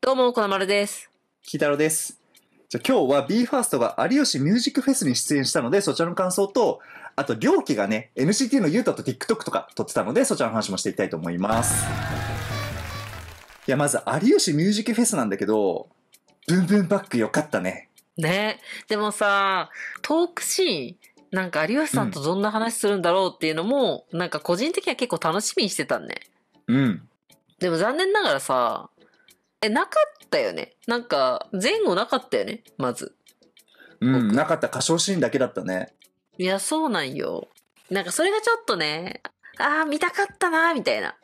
どうも、こなまるです。キたろです。じゃあ今日は BE:FIRST が有吉ミュージックフェスに出演したので、そちらの感想と、あと、りょうきがね、NCT のゆうたと TikTok とか撮ってたので、そちらの話もしていきたいと思います。いや、まず、有吉ミュージックフェスなんだけど、ブンブンバックよかったね。ね。でもさ、トークシーン、なんか有吉さんとどんな話するんだろうっていうのも、なんか個人的には結構楽しみにしてたね。うん。でも残念ながらさ、え、なかったよね。なんか、前後なかったよね、まず。うん、なかった。歌唱シーンだけだったね。いや、そうなんよ。なんかそれがちょっとね、ああ、見たかったな、みたいな。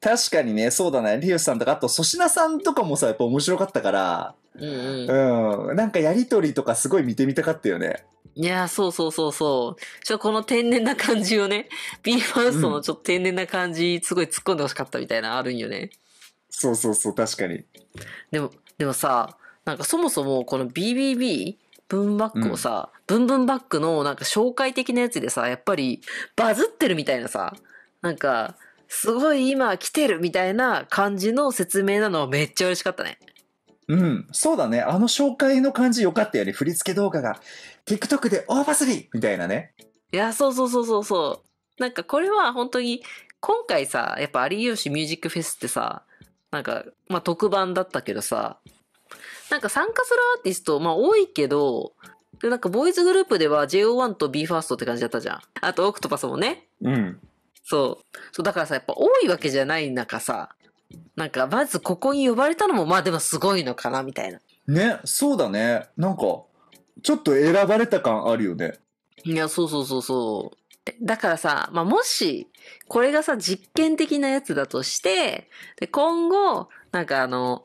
確かにね、そうだね。リウスさんとか、あと粗品さんとかもさ、やっぱ面白かったから、うん、うん、うん。なんかやりとりとかすごい見てみたかったよね。いやそうそうそうそう。ちょ、この天然な感じをね、ビーファーストのちょっと天然な感じ、すごい突っ込んでほしかったみたいなあるんよね。そうそうそう、確かに。でも、でもさ、なんかそもそもこの BBB 文バックをさ、文、うん、ンバックのなんか紹介的なやつでさ、やっぱりバズってるみたいなさ、なんか、すごい今来てるみたいな感じの説明なのはめっちゃ嬉しかったね。うん、そうだね。あの紹介の感じよかったよね。振り付け動画が。TikTok でオーバズりみたいなね。いや、そうそうそうそうそう。なんかこれは本当に、今回さ、やっぱ有吉ミュージックフェスってさ、なんか、まあ、特番だったけどさ、なんか参加するアーティスト、まあ、多いけど、で、なんか、ボーイズグループでは JO1 と BE:FIRST って感じだったじゃん。あと、オクトパスもね。うん。そう。そう、だからさ、やっぱ多いわけじゃない中さ、なんか、まずここに呼ばれたのも、まあでもすごいのかな、みたいな。ね、そうだね。なんか、ちょっと選ばれた感あるよね。いや、そうそうそうそう。。だからさ、まあ、もし、これがさ、実験的なやつだとして、で、今後、なんかあの、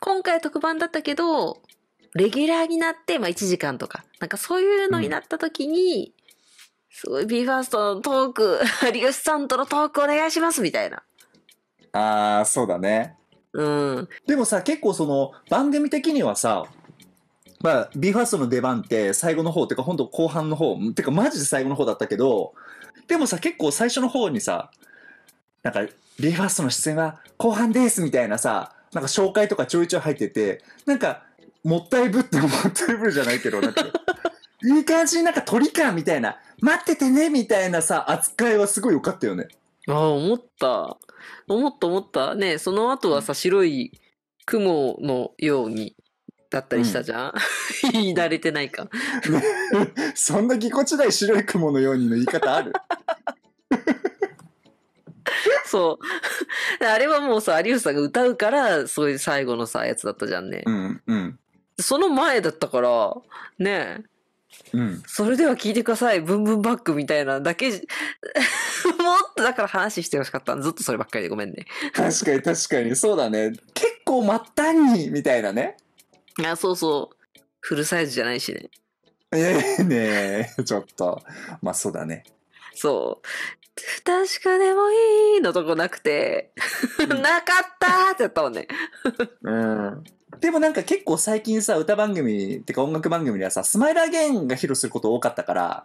今回特番だったけど、レギュラーになって、まあ、1時間とか、なんかそういうのになった時に、うん、すごいビーファーストのトーク、有吉さんとのトークお願いしますみたいな。あー、そうだね。うん。でもさ、結構その、番組的にはさ、まあ、BE:FIRST の出番って最後の方、てか本当後半の方、てかマジで最後の方だったけど、でもさ、結構最初の方にさ、なんか、レイファーストの出演は後半ですみたいなさ、なんか紹介とかちょいちょい入ってて、なんか、もったいぶってもったいぶるじゃないけど、なんか、いい感じになんか鳥感みたいな、待っててねみたいなさ、扱いはすごい良かったよね。ああ、思った。思った思った。ねその後はさ、白い雲のようにだったりしたじゃん、うん、言い慣れてないかそんなぎこちない白い雲のようにの言い方ある そう。あれはもうさ、有吉さんが歌うから、そういう最後のさ、やつだったじゃんね。うん、うん。その前だったから、ねえ。うん。それでは聞いてください。ブンブンバックみたいなだけ、もっとだから話してほしかったずっとそればっかりでごめんね。確かに確かに。そうだね。結構まったんに、みたいなね。あ、そうそう。フルサイズじゃないしね。ええー、ねえ、ちょっと。まあそうだね。そう。確かでもいいのとこなくて、なかったってやったもんね。うん。でもなんか結構最近さ、歌番組ってか音楽番組ではさ、スマイルアゲンが披露すること多かったから、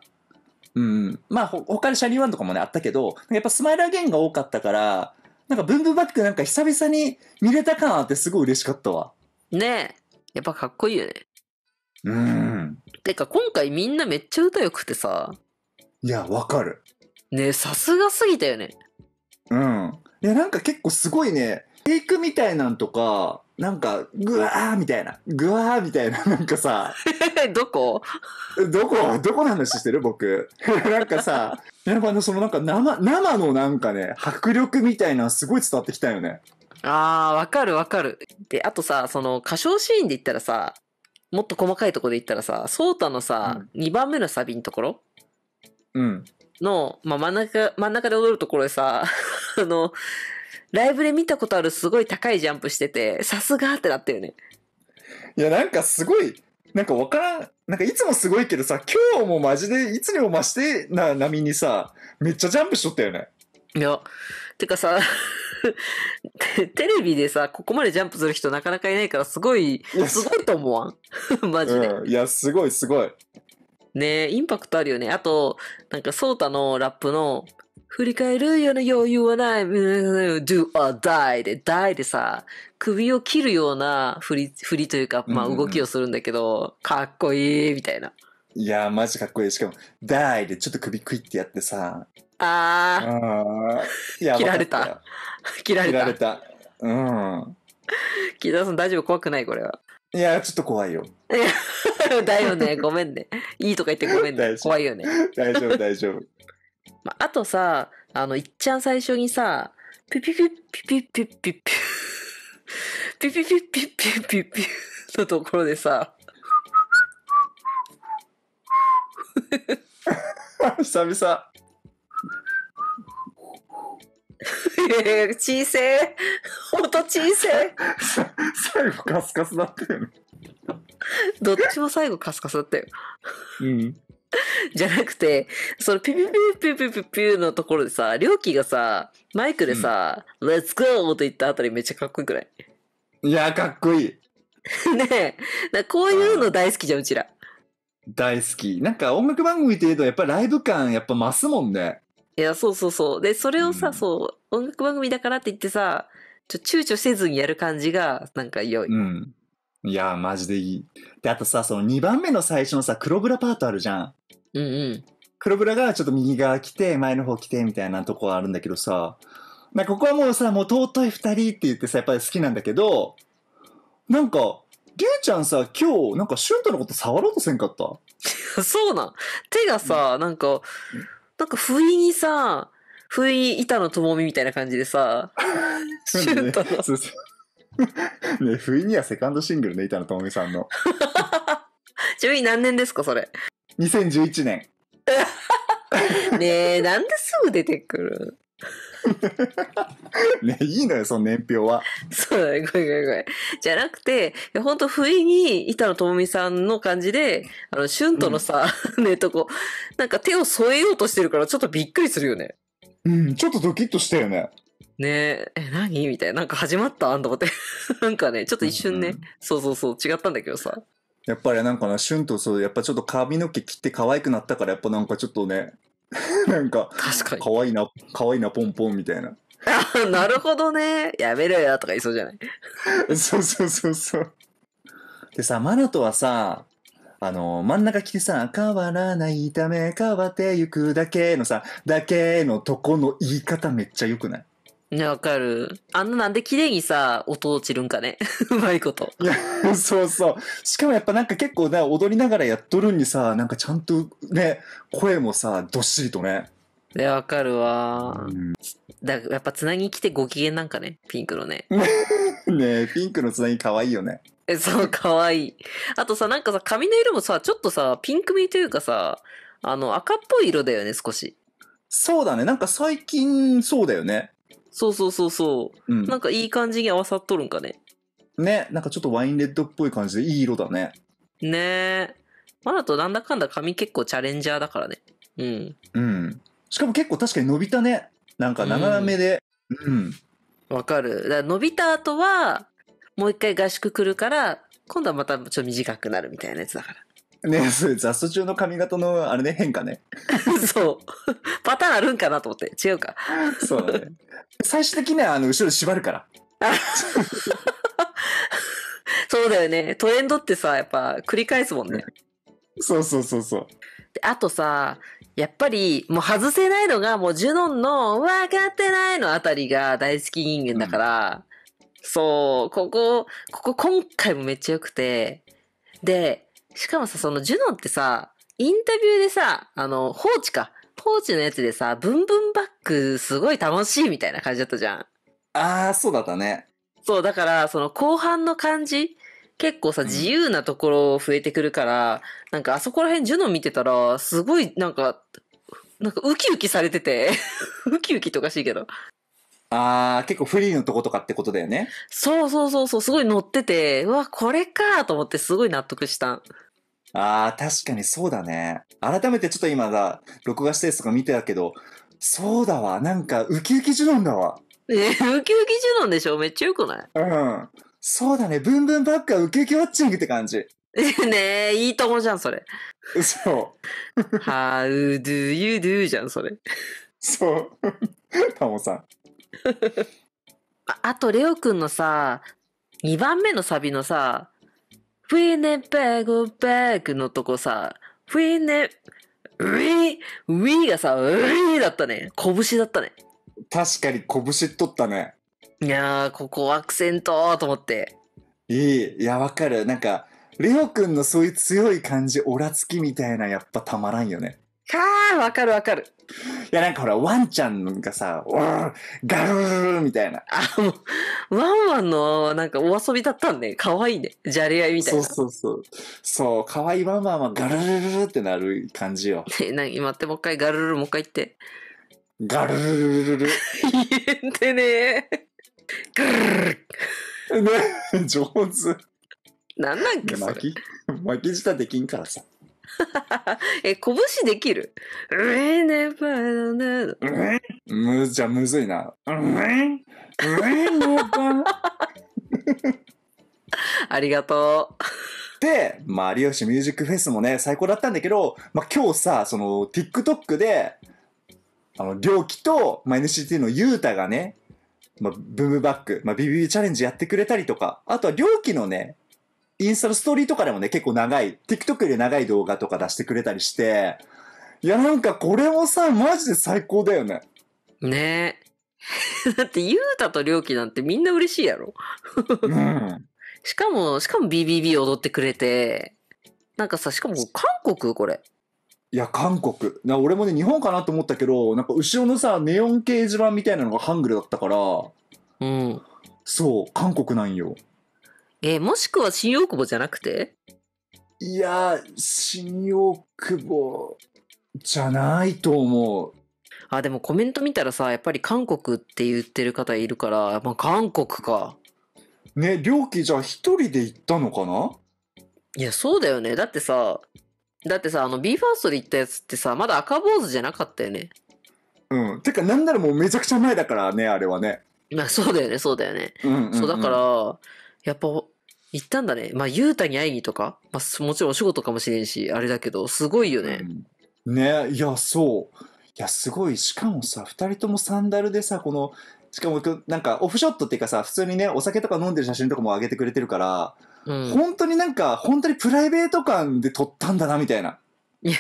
うん。まあ他にシャリーワンとかもね、あったけど、やっぱスマイルアゲンが多かったから、なんかブンブンバックなんか久々に見れた感あってすごい嬉しかったわ。ねえ。やっぱかっこいいよね。うん。てか今回みんなめっちゃ歌よくてさ。いや、わかる。ねさすがすぎたよね。うん。いや、なんか結構すごいね、テイクみたいなんとか、なんか、ぐわーみたいな、ぐわーみたいな、なんかさ、どこどこどこの話してる僕。なんかさ、やっぱそのなんか生、生のなんかね、迫力みたいなすごい伝わってきたよね。ああ、わかるわかる。で、あとさ、その歌唱シーンで言ったらさ、もっと細かいとこで言ったらさ、ソータのさ、う2番目のサビのところうん。の、まあ、真ん中、真ん中で踊るところでさ、あの、ライブで見たことあるすごい高いジャンプしてて、さすがってなったよね。いや、なんかすごい、なんかわからん、なんかいつもすごいけどさ、今日もマジで、いつにも増してな波にさ、めっちゃジャンプしとったよね。いや、てかさ、テレビでさ、ここまでジャンプする人なかなかいないから、すごい、すごいと思わん マジで、うん。いや、すごい、すごい。ねインパクトあるよね。あと、なんか、ソータのラップの、振り返るような余裕はない、do or die で、die でさ、首を切るような振り、振りというか、まあ動きをするんだけど、うんうん、かっこいい、みたいな。いやー、マジかっこいい。しかも、die でちょっと首クイってやってさ、あああ 切られた。切られた。切られた。うん。木田さん大丈夫怖くないこれは。いや、ちょっと怖いよ。だよね。ごめんね。いいとか言ってごめんね。怖いよね。大丈夫、大丈夫。まあ、あとさ、あの、いっちゃん最初にさ、ピピピピピピピピピピピピピピピのところでさ、久々。小せえ音小せえ最後カスカスだったよね。どっちも最後カスカスだったよ。うん。じゃなくて、そのピピピピピピピピのところでさ、りょうきがさ、マイクでさ、レッツゴーと言ったあたりめっちゃかっこいいくらいいやかっこいい。ねえ。なこういうの大好きじゃん、うちら。大好き。なんか音楽番組ていうとやっぱライブ感やっぱ増すもんね。いや、そうそうそう。で、それをさ、うんそう、音楽番組だからって言ってさ、ちょ、躊躇せずにやる感じが、なんか良い。うん。いやマジでいい。で、あとさ、その2番目の最初のさ、黒ブラパートあるじゃん。うんうん。黒ブラがちょっと右側来て、前の方来て、みたいなとこあるんだけどさ、なここはもうさ、もう尊い二人って言ってさ、やっぱり好きなんだけど、なんか、りゅうちゃんさ、今日、なんか、シュントのこと触ろうとせんかった そうなん。手がさ、なんか、なんか不意にさ、不意板のともみみたいな感じでさ、シュートの。そ ね、不意にはセカンドシングルね、板のともみさんの。ちなみに何年ですか、それ。2011年。ねえ、なんですぐ出てくる ね、いいのよ、その年表は。そうだね、ごめんごめんごめん。じゃなくて、ほんと、不意に、板野友美さんの感じで、あの、シュンとのさ、うん、ね、とこ、なんか手を添えようとしてるから、ちょっとびっくりするよね。うん、ちょっとドキッとしたよね。ねえ、え、何みたいな。なんか始まったんと思って。なんかね、ちょっと一瞬ね、うんうん、そうそうそう、違ったんだけどさ。やっぱりなんかな、シュンとそう、やっぱちょっと髪の毛切って可愛くなったから、やっぱなんかちょっとね、なんか、確かに。かわいいな、かわいいな、ポンポンみたいな。あ なるほどね。やめろよとか言いそうじゃない そうそうそうそう。でさ、マナトはさ、あの、真ん中来てさ、変わらないため変わってゆくだけのさ、だけのとこの言い方めっちゃ良くないね、わかる。あんななんで綺麗にさ、音落ちるんかね。うまいこと。いや、そうそう。しかもやっぱなんか結構ね、踊りながらやっとるんにさ、なんかちゃんとね、声もさ、どっしりとね。で、わかるわ。うん、だやっぱつなぎ来てご機嫌なんかね、ピンクのね。ねピンクのつなぎ可愛いよね。え、そう、可愛い。あとさ、なんかさ、髪の色もさ、ちょっとさ、ピンクみというかさ、あの、赤っぽい色だよね、少し。そうだね。なんか最近、そうだよね。そうそうそうそう。うん、なんかいい感じに合わさっとるんかね。ね、なんかちょっとワインレッドっぽい感じでいい色だね。ねえ。マナとなんだかんだ髪結構チャレンジャーだからね。うん。うん。しかも結構確かに伸びたね。なんか長めで。うん。わ、うん、かる。だから伸びた後は、もう一回合宿来るから、今度はまたちょっと短くなるみたいなやつだから。ね それ雑草中の髪型のあれね、変化ね。そう。パターンあるんかなと思って。違うか。そうだね。最終的にはあの後ろ縛るから。そうだよね。トレンドってさ、やっぱ繰り返すもんね。そうそうそうそう。であとさ、やっぱりもう外せないのがもうジュノンの分かってないのあたりが大好き人間だから、そう、ここ、ここ今回もめっちゃ良くて、で、しかもさ、そのジュノンってさ、インタビューでさ、あの、放置か。放置のやつでさ、ブンブンバックすごい楽しいみたいな感じだったじゃん。ああ、そうだったね。そう、だから、その後半の感じ、結構さ、自由なところ増えてくるから、うん、なんかあそこら辺ジュノン見てたら、すごい、なんか、なんかウキウキされてて、ウキウキとかしいけど。ああ、結構フリーのとことかってことだよね。そうそうそうそう、すごい乗ってて、うわ、これかと思ってすごい納得したん。ああ、確かにそうだね。改めてちょっと今だ、録画したやつとか見てたけど、そうだわ。なんか、ウキウキジュノンだわ。え、ウキウキジュノンでしょめっちゃよくないうん。そうだね。ブンブンバッカーウキウキワッチングって感じ。ねえ、いいともじゃん、それ。そう。How do you do じゃん、それ。そう。タモさん。ああと、レオくんのさ、2番目のサビのさ、ウィネペゴバーグのとこさ、ウィネ、ウィー、ウィーがさ、ウィーだったね。拳だったね。確かに拳取ったね。いやー、ここアクセントと思って。いい。いや、わかる。なんか、レオくんのそういう強い感じ、オラつきみたいな、やっぱたまらんよね。かあ、わかるわかる。いや、なんかほら、ワンちゃんがさ、おーガルルルみたいな。あ、もう、ワンワンの、なんかお遊びだったんで、可愛いね。じゃれ合いみたいそうな。そうそう。そう、可愛いワンワンはガルルルルってなる感じよ。え、なに、待って、もう一回、ガルルル、もう一回言って。ガルルルルル言えてねガルルル。ル。ね、上手。なんなんけか、巻き、巻き舌できんからさ。え、拳できるうえねばのなの。うえむ、じゃむずいな。うえうえねば。ありがとう。で、まあ、有吉ミュージックフェスもね、最高だったんだけど、まあ、今日さ、その、TikTok で、あの、りょうきと、まあ、NCT のゆうたがね、まあ、ブームバック、まあ、ビビビチャレンジやってくれたりとか、あとはりょうきのね、インスタのストーリーとかでもね、結構長い、TikTok より長い動画とか出してくれたりして、いや、なんかこれもさ、マジで最高だよね。ねえ。だって、ゆうたとりょうきなんてみんな嬉しいやろ。うん、しかも、しかも BBB 踊ってくれて、なんかさ、しかも韓国これ。いや、韓国。な俺もね、日本かなと思ったけど、なんか後ろのさ、ネオン掲示板みたいなのがハングルだったから、うん。そう、韓国なんよ。えー、もしくは新大久保じゃなくていや新大久保じゃないと思う。あ、でもコメント見たらさ、やっぱり韓国って言ってる方いるから、まあ、韓国か。ね、料金じゃあ一人で行ったのかないや、そうだよね。だってさ、だってさ、あの、b f i r s t で行ったやつってさ、まだ赤坊主じゃなかったよね。うん。てか、なんならもうめちゃくちゃ前だからね、あれはね。まあ、そうだよね、そうだよね。うん、そう、だから、やっぱ、行ったんだね。まあ、ゆうたに会いにとか、まあ、もちろんお仕事かもしれんし、あれだけど、すごいよね。うん、ね、いや、そう。いや、すごい。しかもさ、二人ともサンダルでさ、この、しかも、なんか、オフショットっていうかさ、普通にね、お酒とか飲んでる写真とかも上げてくれてるから、うん、本当になんか、本当にプライベート感で撮ったんだな、みたいな。いや、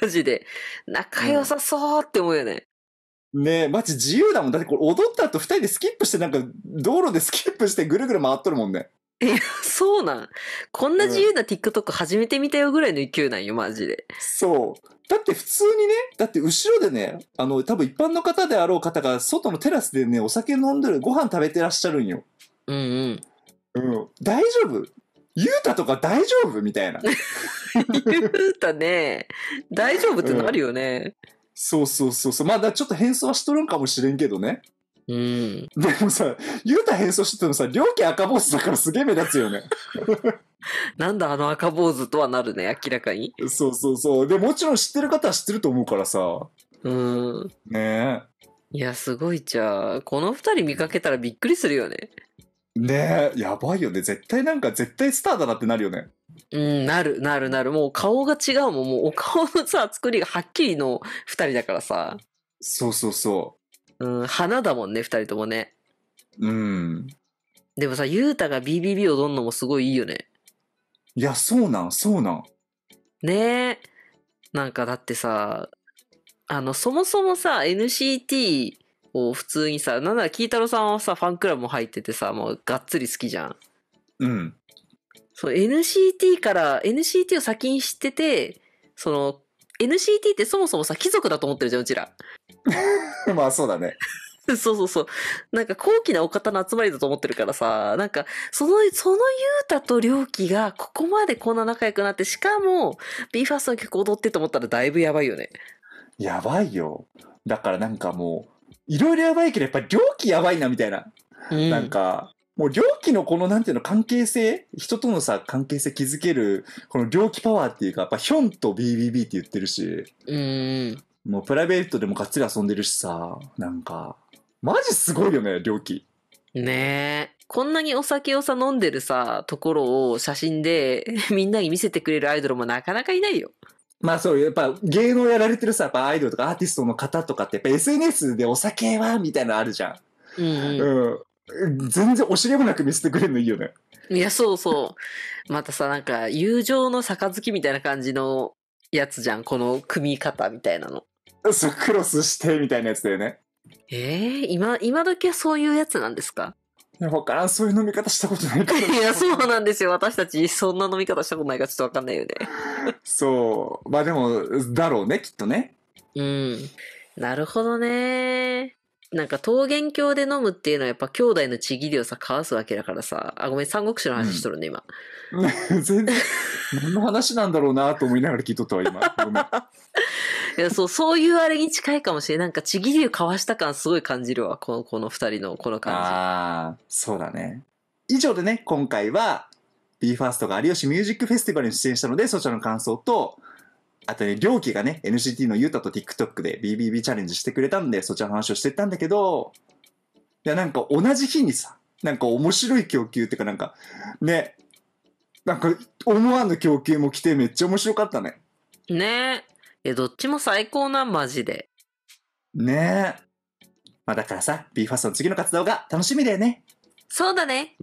マジで。仲良さそうって思うよね。うんねえ、マジ自由だもん。だってこれ踊った後二人でスキップしてなんか道路でスキップしてぐるぐる回っとるもんね。や、そうなん。こんな自由な TikTok 始めてみたよぐらいの勢いなんよ、マジで。そう。だって普通にね、だって後ろでね、あの、多分一般の方であろう方が、外のテラスでね、お酒飲んでる、ご飯食べてらっしゃるんよ。うんうん。うん。大丈夫ゆうたとか大丈夫みたいな。ゆうたね、大丈夫ってのあるよね。うん、そうそうそうそう。まあ、だちょっと変装はしとるんかもしれんけどね。うん。でもさ、ユうた変装しててもさ、両家赤坊主だからすげえ目立つよね。なんだあの赤坊主とはなるね、明らかに。そうそうそう。で、もちろん知ってる方は知ってると思うからさ。うん。ねえ。いや、すごいじゃあ、この二人見かけたらびっくりするよね。ねえ、やばいよね。絶対なんか、絶対スターだなってなるよね。うん、なる、なる、なる。もう顔が違うもん。もうお顔のさ、作りがはっきりの二人だからさ。そうそうそう。うん、花だもんね、二人ともね。うん。でもさ、ゆうたが BBB 踊んのもすごいいいよね。いや、そうなん、そうなん。ねえ。なんかだってさ、あの、そもそもさ、NCT を普通にさ、なんなら、キータロさんはさ、ファンクラブも入っててさ、もうがっつり好きじゃん。うん。そう、NCT から、NCT を先に知ってて、その、NCT ってそもそもさ、貴族だと思ってるじゃん、うちら。まあそうだね。そうそうそう。なんか高貴なお方の集まりだと思ってるからさ、なんか、その、そのゆうたとりょうきがここまでこんな仲良くなって、しかも、BE:FIRST の曲踊ってと思ったらだいぶやばいよね。やばいよ。だからなんかもう、いろいろやばいけど、やっぱりりょうきやばいなみたいな。うん、なんか、もう、猟奇のこの、なんていうの、関係性人とのさ、関係性築ける、この猟奇パワーっていうか、やっぱ、ヒョンと BBB って言ってるし。うん。もうプライベートでもがっつり遊んでるしさ、なんか、マジすごいよね、料金。ねえ。こんなにお酒をさ、飲んでるさ、ところを写真で みんなに見せてくれるアイドルもなかなかいないよ。まあそう、やっぱ芸能やられてるさ、やっぱアイドルとかアーティストの方とかって、やっぱ SNS でお酒はみたいなのあるじゃん。うん、うん。全然惜しげもなく見せてくれるのいいよね。いや、そうそう。またさ、なんか、友情の杯みたいな感じのやつじゃん。この組み方みたいなの。そう、クロスしてみたいなやつだよね。えー、今、今時はそういうやつなんですかいや、わからん。そういう飲み方したことないから。いや、そうなんですよ。私たち、そんな飲み方したことないからちょっとわかんないよね。そう。まあでも、だろうね、きっとね。うん。なるほどね。なんか桃源郷で飲むっていうのはやっぱ兄弟のちぎりをさ、交わすわけだからさ。あ、ごめん、三国志の話しとるね、今。全然、何の話なんだろうなと思いながら聞いとったわ、今。ごめん。いや、そう、そういうあれに近いかもしれない。なんかちぎりを交わした感すごい感じるわ。この、この二人のこの感じ。ああ、そうだね。以上でね、今回は BE:FIRST が有吉ミュージックフェスティバルに出演したので、そちらの感想と、あとね、りょうきがね、NCT のユータと TikTok で BBB チャレンジしてくれたんで、そちらの話をしてたんだけど、いや、なんか同じ日にさ、なんか面白い供給っていうかなんか、ね、なんか思わぬ供給も来てめっちゃ面白かったね。ねえ。いや、どっちも最高な、マジで。ねえ。まあだからさ、BFAST の次の活動が楽しみだよね。そうだね。